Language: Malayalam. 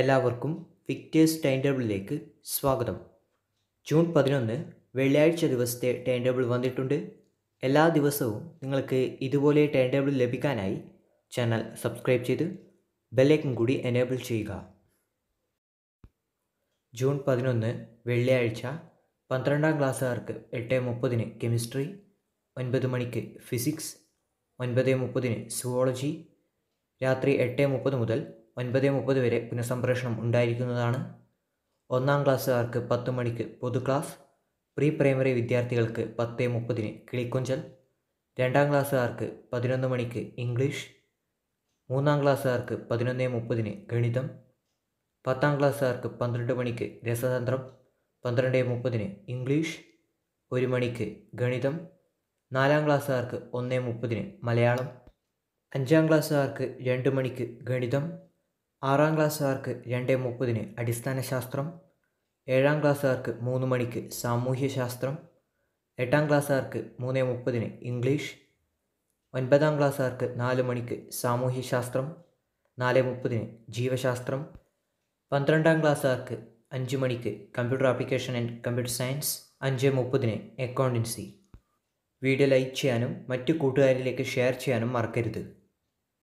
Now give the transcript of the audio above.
എല്ലാവർക്കും വിക്ടേഴ്സ് ടൈം ടേബിളിലേക്ക് സ്വാഗതം ജൂൺ പതിനൊന്ന് വെള്ളിയാഴ്ച ദിവസത്തെ ടൈം ടേബിൾ വന്നിട്ടുണ്ട് എല്ലാ ദിവസവും നിങ്ങൾക്ക് ഇതുപോലെ ടൈം ടേബിൾ ലഭിക്കാനായി ചാനൽ സബ്സ്ക്രൈബ് ചെയ്ത് ബെല്ലേക്കും കൂടി എനേബിൾ ചെയ്യുക ജൂൺ പതിനൊന്ന് വെള്ളിയാഴ്ച പന്ത്രണ്ടാം ക്ലാസ്സുകാർക്ക് എട്ട് മുപ്പതിന് കെമിസ്ട്രി ഒൻപത് മണിക്ക് ഫിസിക്സ് ഒൻപത് മുപ്പതിന് സുവോളജി രാത്രി എട്ട് മുപ്പത് മുതൽ ഒൻപത് മുപ്പത് വരെ പുനഃസംപ്രേഷണം ഉണ്ടായിരിക്കുന്നതാണ് ഒന്നാം ക്ലാസ്സുകാർക്ക് പത്ത് മണിക്ക് പൊതു ക്ലാസ് പ്രീ പ്രൈമറി വിദ്യാർത്ഥികൾക്ക് പത്ത് മുപ്പതിന് കിളിക്കുഞ്ചൽ രണ്ടാം ക്ലാസ്സുകാർക്ക് പതിനൊന്ന് മണിക്ക് ഇംഗ്ലീഷ് മൂന്നാം ക്ലാസ്സുകാർക്ക് പതിനൊന്ന് മുപ്പതിന് ഗണിതം പത്താം ക്ലാസ്സുകാർക്ക് പന്ത്രണ്ട് മണിക്ക് രസതന്ത്രം പന്ത്രണ്ട് മുപ്പതിന് ഇംഗ്ലീഷ് ഒരു മണിക്ക് ഗണിതം നാലാം ക്ലാസ്സുകാർക്ക് ഒന്ന് മുപ്പതിന് മലയാളം അഞ്ചാം ക്ലാസ്സുകാർക്ക് രണ്ട് മണിക്ക് ഗണിതം ആറാം ക്ലാസ്സുകാർക്ക് രണ്ട് മുപ്പതിന് അടിസ്ഥാന ശാസ്ത്രം ഏഴാം ക്ലാസ്സുകാർക്ക് മൂന്ന് മണിക്ക് സാമൂഹ്യശാസ്ത്രം എട്ടാം ക്ലാസ്സുകാർക്ക് മൂന്ന് മുപ്പതിന് ഇംഗ്ലീഷ് ഒൻപതാം ക്ലാസ്സുകാർക്ക് നാല് മണിക്ക് സാമൂഹ്യശാസ്ത്രം നാല് മുപ്പതിന് ജീവശാസ്ത്രം പന്ത്രണ്ടാം ക്ലാസ്സുകാർക്ക് അഞ്ച് മണിക്ക് computer application and computer science അഞ്ച് മുപ്പതിന് അക്കൗണ്ടൻസി വീഡിയോ ലൈക്ക് ചെയ്യാനും മറ്റ് കൂട്ടുകാരിലേക്ക് ഷെയർ ചെയ്യാനും മറക്കരുത്